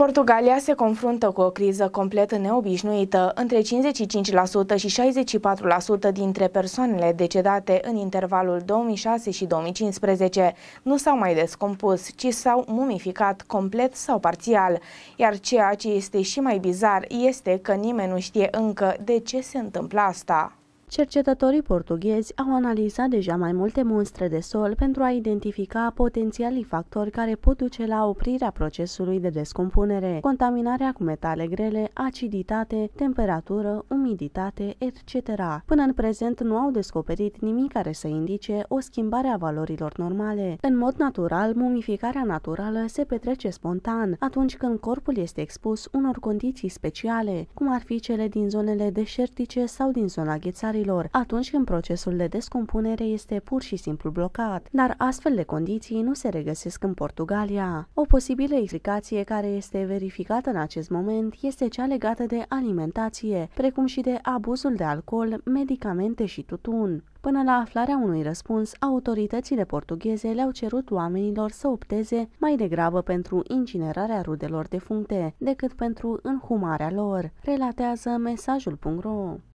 Portugalia se confruntă cu o criză complet neobișnuită. Între 55% și 64% dintre persoanele decedate în intervalul 2006 și 2015 nu s-au mai descompus, ci s-au mumificat complet sau parțial. Iar ceea ce este și mai bizar este că nimeni nu știe încă de ce se întâmplă asta. Cercetătorii portughezi au analizat deja mai multe monstre de sol pentru a identifica potențialii factori care pot duce la oprirea procesului de descompunere, contaminarea cu metale grele, aciditate, temperatură, umiditate, etc. Până în prezent nu au descoperit nimic care să indice o schimbare a valorilor normale. În mod natural, mumificarea naturală se petrece spontan, atunci când corpul este expus unor condiții speciale, cum ar fi cele din zonele deșertice sau din zona ghețarii lucrărilor, atunci când procesul de descompunere este pur și simplu blocat, dar astfel de condiții nu se regăsesc în Portugalia. O posibilă explicație care este verificată în acest moment este cea legată de alimentație, precum și de abuzul de alcool, medicamente și tutun. Până la aflarea unui răspuns, autoritățile portugheze le-au cerut oamenilor să opteze mai degrabă pentru incinerarea rudelor defuncte decât pentru înhumarea lor, relatează mesajul.ro.